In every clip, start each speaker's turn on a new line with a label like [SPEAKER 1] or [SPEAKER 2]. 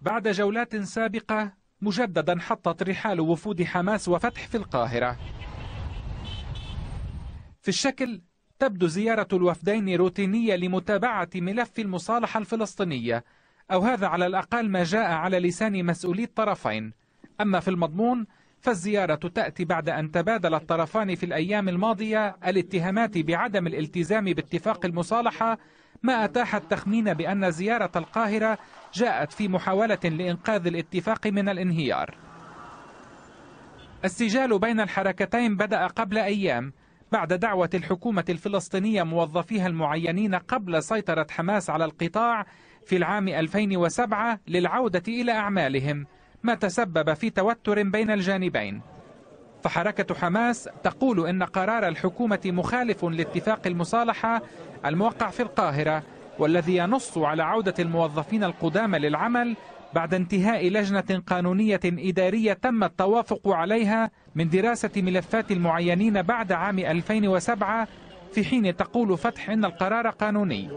[SPEAKER 1] بعد جولات سابقة مجددا حطت رحال وفود حماس وفتح في القاهرة في الشكل تبدو زيارة الوفدين روتينية لمتابعة ملف المصالحة الفلسطينية أو هذا على الأقل ما جاء على لسان مسؤولي الطرفين أما في المضمون فالزيارة تأتي بعد أن تبادل الطرفان في الأيام الماضية الاتهامات بعدم الالتزام باتفاق المصالحة ما أتاح التخمين بأن زيارة القاهرة جاءت في محاولة لإنقاذ الاتفاق من الانهيار السجال بين الحركتين بدأ قبل أيام بعد دعوة الحكومة الفلسطينية موظفيها المعينين قبل سيطرة حماس على القطاع في العام 2007 للعودة إلى أعمالهم ما تسبب في توتر بين الجانبين فحركة حماس تقول إن قرار الحكومة مخالف لاتفاق المصالحة الموقع في القاهرة والذي ينص على عودة الموظفين القدامى للعمل بعد انتهاء لجنة قانونية إدارية تم التوافق عليها من دراسة ملفات المعينين بعد عام 2007 في حين تقول فتح إن القرار قانوني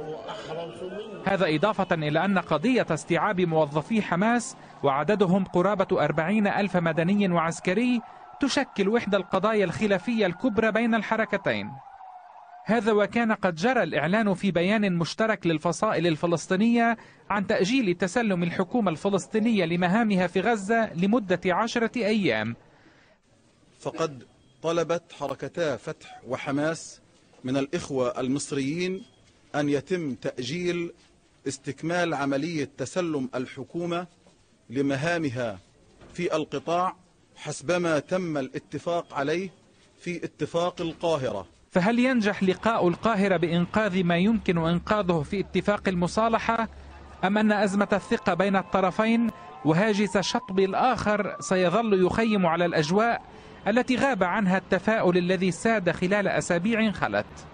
[SPEAKER 1] هذا إضافة إلى أن قضية استيعاب موظفي حماس وعددهم قرابة أربعين ألف مدني وعسكري تشكل إحدى القضايا الخلافية الكبرى بين الحركتين هذا وكان قد جرى الإعلان في بيان مشترك للفصائل الفلسطينية عن تأجيل تسلم الحكومة الفلسطينية لمهامها في غزة لمدة عشرة أيام
[SPEAKER 2] فقد طلبت حركتا فتح وحماس من الإخوة المصريين أن يتم تأجيل استكمال عملية تسلم الحكومة لمهامها في القطاع حسبما تم الاتفاق عليه في اتفاق القاهرة
[SPEAKER 1] فهل ينجح لقاء القاهرة بإنقاذ ما يمكن إنقاذه في اتفاق المصالحة أم أن أزمة الثقة بين الطرفين وهاجس شطب الآخر سيظل يخيم على الأجواء التي غاب عنها التفاؤل الذي ساد خلال أسابيع خلت